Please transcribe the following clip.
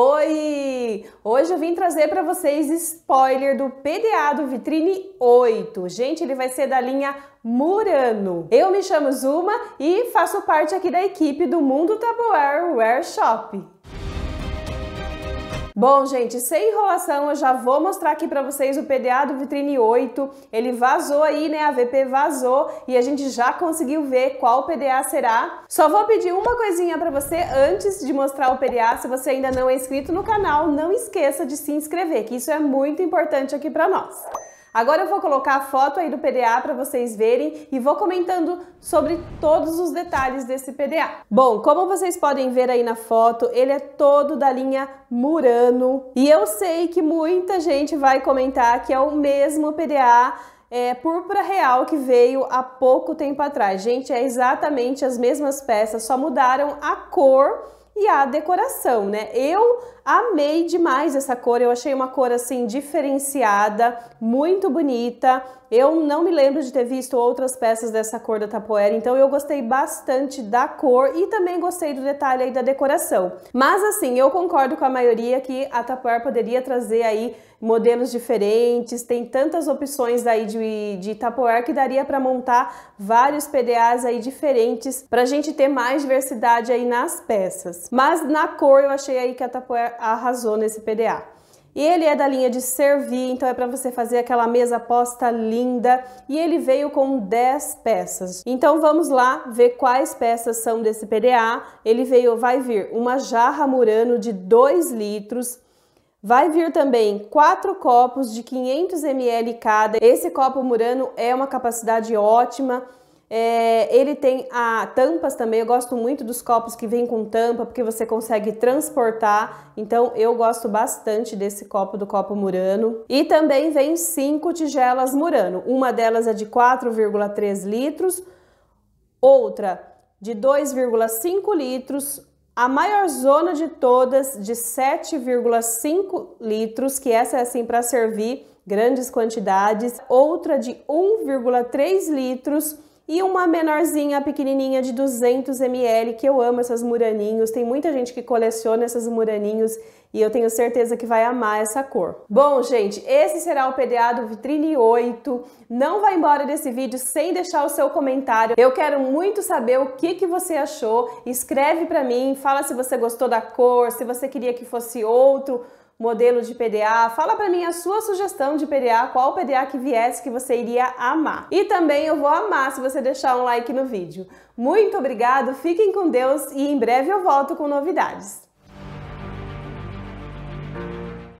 Oi! Hoje eu vim trazer para vocês spoiler do PDA do Vitrine 8. Gente, ele vai ser da linha Murano. Eu me chamo Zuma e faço parte aqui da equipe do Mundo Tableware Workshop. Bom, gente, sem enrolação, eu já vou mostrar aqui para vocês o PDA do Vitrine 8. Ele vazou aí, né? A VP vazou e a gente já conseguiu ver qual PDA será. Só vou pedir uma coisinha para você antes de mostrar o PDA. Se você ainda não é inscrito no canal, não esqueça de se inscrever, que isso é muito importante aqui para nós. Agora eu vou colocar a foto aí do PDA para vocês verem e vou comentando sobre todos os detalhes desse PDA. Bom, como vocês podem ver aí na foto, ele é todo da linha Murano e eu sei que muita gente vai comentar que é o mesmo PDA é, púrpura real que veio há pouco tempo atrás. Gente, é exatamente as mesmas peças, só mudaram a cor e a decoração, né? Eu amei demais essa cor, eu achei uma cor assim diferenciada, muito bonita. Eu não me lembro de ter visto outras peças dessa cor da Tapoera, então eu gostei bastante da cor e também gostei do detalhe aí da decoração. Mas assim, eu concordo com a maioria que a Tapoera poderia trazer aí modelos diferentes, tem tantas opções aí de, de que daria para montar vários PDAs aí diferentes para a gente ter mais diversidade aí nas peças. Mas na cor eu achei aí que a Tupperware arrasou nesse PDA. E ele é da linha de servir, então é para você fazer aquela mesa posta linda. E ele veio com 10 peças. Então vamos lá ver quais peças são desse PDA. Ele veio, vai vir uma jarra Murano de 2 litros, Vai vir também quatro copos de 500 ml cada. Esse copo Murano é uma capacidade ótima. É, ele tem a ah, tampas também. Eu gosto muito dos copos que vêm com tampa porque você consegue transportar. Então eu gosto bastante desse copo do copo Murano. E também vem cinco tigelas Murano. Uma delas é de 4,3 litros, outra de 2,5 litros, a maior zona de todas, de 7,5 litros, que essa é assim para servir grandes quantidades. Outra de 1,3 litros e uma menorzinha, pequenininha de 200 ml, que eu amo essas muraninhos. Tem muita gente que coleciona essas muraninhos e eu tenho certeza que vai amar essa cor. Bom, gente, esse será o PDA do Vitrine 8. Não vá embora desse vídeo sem deixar o seu comentário. Eu quero muito saber o que, que você achou. Escreve para mim, fala se você gostou da cor, se você queria que fosse outro modelo de PDA. Fala para mim a sua sugestão de PDA, qual PDA que viesse que você iria amar. E também eu vou amar se você deixar um like no vídeo. Muito obrigado, fiquem com Deus e em breve eu volto com novidades.